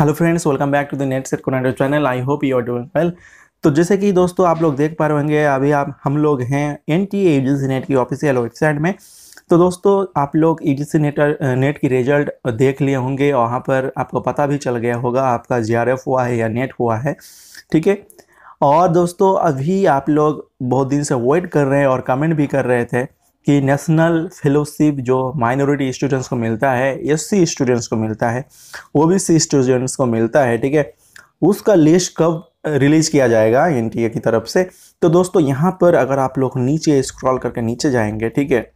hello friends welcome back to the net set कोनाडो channel I hope you are doing well तो जैसे कि दोस्तों आप लोग देख पा रहे होंगे अभी आप हम लोग हैं N T A G net की ऑफिशियल वेबसाइट में तो दोस्तों आप लोग ई जी नेट नेट की रिजल्ट देख लिए होंगे वहाँ पर आपको पता भी चल गया होगा आपका जी हुआ है या नेट हुआ है ठीक है और दोस्तों अभी आप लोग बहुत दिन से वेट कर रहे हैं और कमेंट भी कर रहे थे कि नेशनल फेलोशिप जो माइनॉरिटी स्टूडेंट्स को मिलता है एससी स्टूडेंट्स को मिलता है ओबीसी स्टूडेंट्स को मिलता है ठीक है उसका लिस्ट कब रिलीज किया जाएगा एन की तरफ से तो दोस्तों यहाँ पर अगर आप लोग नीचे स्क्रॉल करके नीचे जाएंगे ठीक है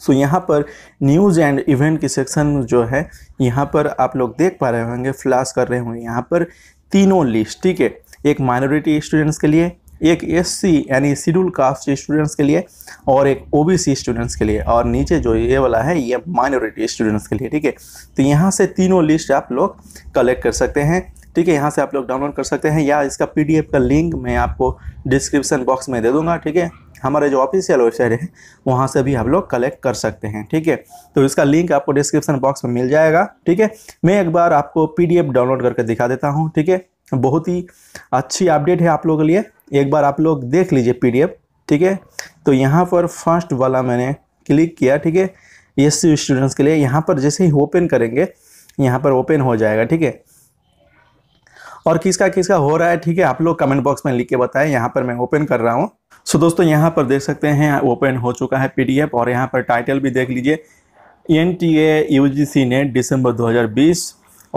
सो so, यहाँ पर न्यूज़ एंड इवेंट की सेक्शन जो है यहाँ पर आप लोग देख पा रहे होंगे फ्लैश कर रहे होंगे यहाँ पर तीनों लिस्ट ठीक है एक माइनॉरिटी स्टूडेंट्स के लिए एक एससी यानी शेड्यूल कास्ट स्टूडेंट्स के लिए और एक ओबीसी स्टूडेंट्स के लिए और नीचे जो ये वाला है ये माइनॉरिटी स्टूडेंट्स के लिए ठीक है तो यहाँ से तीनों लिस्ट आप लोग कलेक्ट कर सकते हैं ठीक है यहाँ से आप लोग डाउनलोड कर सकते हैं या इसका एफ का लिंक मैं आपको डिस्क्रिप्शन बॉक्स में दे दूंगा ठीक है हमारे जो ऑफिशियल वेबसाइट है वहाँ से भी आप लोग कलेक्ट कर सकते हैं ठीक है तो इसका लिंक आपको डिस्क्रिप्शन बॉक्स में मिल जाएगा ठीक है मैं एक बार आपको पीडीएफ डाउनलोड करके दिखा देता हूँ ठीक है बहुत ही अच्छी अपडेट है आप लोगों के लिए एक बार आप लोग देख लीजिए पी ठीक है तो यहाँ पर फर्स्ट वाला मैंने क्लिक किया ठीक है एस स्टूडेंट्स के लिए यहाँ पर जैसे ही ओपन करेंगे यहाँ पर ओपन हो जाएगा ठीक है और किसका किसका हो रहा है ठीक है आप लोग कमेंट बॉक्स में लिख के बताएं यहाँ पर मैं ओपन कर रहा हूँ सो दोस्तों यहाँ पर देख सकते हैं ओपन हो चुका है पीडीएफ और यहाँ पर टाइटल भी देख लीजिए N T A U G C net दिसंबर दो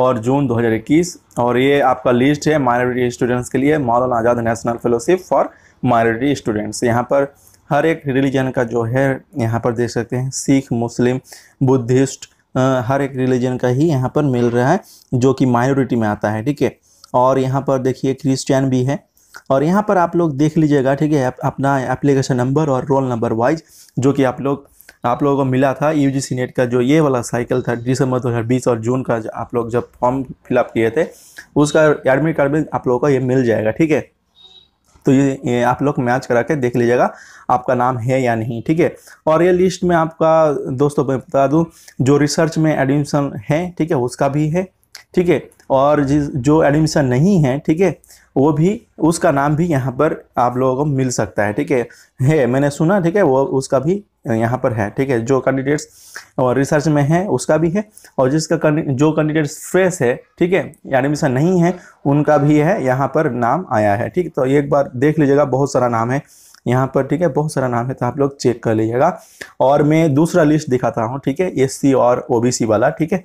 और जून 2021 और ये आपका लिस्ट है माइनॉरिटी स्टूडेंट्स के लिए Maulana Azad national fellowship for minority students यहाँ पर हर एक रिलीजन का जो है यहाँ पर देख सकते हैं सिख मुस्लिम बुद्धिस्ट हर एक रिलीजन का ही यहाँ पर मिल रहा है जो कि माइनॉरिटी में आता है ठीक है और यहाँ पर देखिए क्रिश्चियन भी है और यहाँ पर आप लोग देख लीजिएगा ठीक है अपना एप्लीकेशन नंबर और रोल नंबर वाइज जो कि आप लोग आप लोगों को मिला था यू जी नेट का जो ये वाला साइकिल था दिसंबर दो हज़ार बीस और जून का आप लोग जब फॉर्म फिलअप किए थे उसका एडमिट कार्ड भी आप लोगों को ये मिल जाएगा ठीक है तो ये, ये आप लोग मैच करा के देख लीजिएगा आपका नाम है या नहीं ठीक है और ये लिस्ट में आपका दोस्तों मैं बता दूँ जो रिसर्च में एडमिशन है ठीक है उसका भी है ठीक है और जिस जो एडमिशन नहीं है ठीक है वो भी उसका नाम भी यहाँ पर आप लोगों को मिल सकता है ठीक है है मैंने सुना ठीक है वो उसका भी यहाँ पर है ठीक है जो कैंडिडेट्स और रिसर्च में है उसका भी है और जिसका जो कैंडिडेट्स फ्रेश है ठीक है एडमिशन नहीं है उनका भी है यहाँ पर नाम आया है ठीक तो एक बार देख लीजिएगा बहुत सारा नाम है यहाँ पर ठीक है बहुत सारा नाम है तो आप लोग चेक कर लीजिएगा और मैं दूसरा लिस्ट दिखाता हूँ ठीक है एस और ओ वाला ठीक है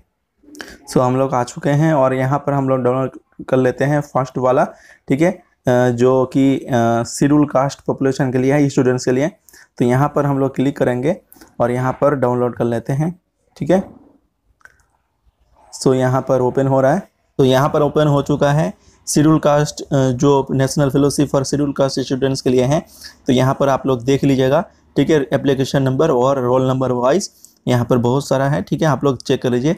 सो हम लोग आ चुके हैं और यहाँ पर हम लोग डाउनलोड कर लेते हैं फर्स्ट वाला ठीक है जो कि शेड्यूल कास्ट पॉपुलेशन के लिए है स्टूडेंट्स के लिए तो यहाँ पर हम लोग क्लिक करेंगे और यहाँ पर डाउनलोड कर लेते हैं ठीक है सो यहाँ पर ओपन हो रहा है तो यहाँ पर ओपन हो चुका है शेड्यूल कास्ट जो national fellowship for schedule caste students के लिए हैं तो यहाँ पर आप लोग देख लीजिएगा ठीक है एप्लीकेशन नंबर और रोल नंबर वाइज यहाँ पर बहुत सारा है ठीक है आप लोग चेक कर लीजिए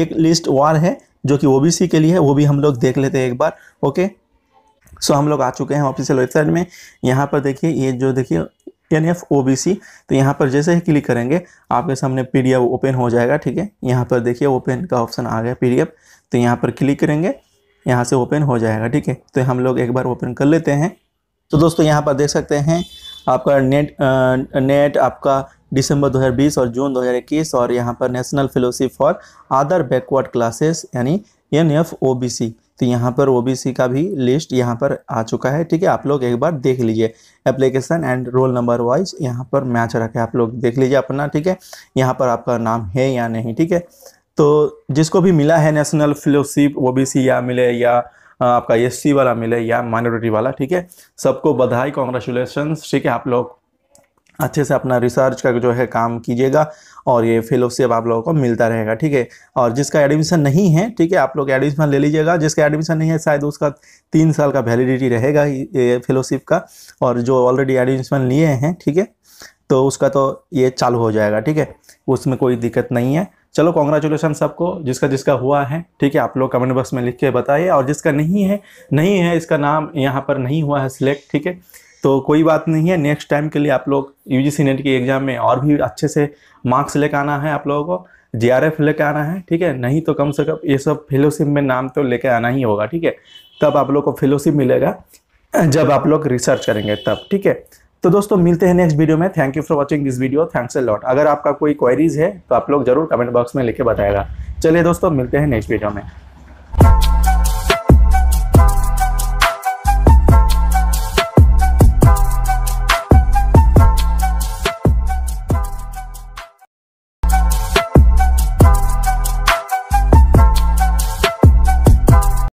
एक लिस्ट वार है जो कि ओबीसी के लिए है वो भी हम लोग देख लेते हैं एक बार ओके सो हम लोग आ चुके हैं ऑफिशियल वेबसाइट में यहाँ पर देखिए ये जो देखिए N F O B C तो यहाँ पर जैसे ही क्लिक करेंगे आपके सामने पी डी एफ ओपन हो जाएगा ठीक है यहाँ पर देखिए ओपन का ऑप्शन आ गया पी डी एफ तो यहाँ पर क्लिक करेंगे यहाँ से ओपन हो जाएगा ठीक है तो हम लोग एक बार ओपन कर लेते हैं तो दोस्तों यहाँ पर देख सकते हैं आपका नेट आ, नेट आपका दिसंबर 2020 और जून 2021 और यहाँ पर national fellowship for other backward classes यानी N F O B C तो यहाँ पर ओ बी सी का भी लिस्ट यहाँ पर आ चुका है ठीक है आप लोग एक बार देख लीजिए application and roll number wise यहाँ पर मैच रखा है आप लोग देख लीजिए अपना ठीक है यहाँ पर आपका नाम है या नहीं ठीक है तो जिसको भी मिला है national fellowship O B C या मिले या आपका एस सी वाला मिले या माइनॉरिटी वाला ठीक है सबको बधाई कॉन्ग्रेचुलेसन ठीक है आप लोग अच्छे से अपना रिसर्च का जो है काम कीजिएगा और ये फेलोशिप आप लोगों को मिलता रहेगा ठीक है और जिसका एडमिशन नहीं है ठीक है आप लोग एडमिशन ले लीजिएगा जिसका एडमिशन नहीं है शायद उसका तीन साल का वैलिडिटी रहेगा ये फेलोशिप का और जो ऑलरेडी एडमिशन लिए हैं ठीक है तो उसका तो ये चालू हो जाएगा ठीक है उसमें कोई दिक्कत नहीं है चलो कॉन्ग्रेचुलेसन सबको जिसका जिसका हुआ है ठीक है आप लोग कमेंट बॉक्स में लिख के बताइए और जिसका नहीं है नहीं है इसका नाम यहाँ पर नहीं हुआ है सिलेक्ट ठीक है तो कोई बात नहीं है नेक्स्ट टाइम के लिए आप लोग यू जी नेट के एग्ज़ाम में और भी अच्छे से मार्क्स लेकर आना है आप लोगों को जे आर एफ लेकर आना है ठीक है नहीं तो कम से कम ये सब फेलोशिप में नाम तो लेकर आना ही होगा ठीक है तब आप लोग को फेलोशिप मिलेगा जब आप लोग रिसर्च करेंगे तब ठीक है तो दोस्तों मिलते हैं नेक्स्ट वीडियो में thank you for watching this video thanks a lot अगर आपका कोई क्वेरीज है तो आप लोग जरूर कमेंट बॉक्स में लेके बताएगा चलिए दोस्तों मिलते हैं नेक्स्ट वीडियो में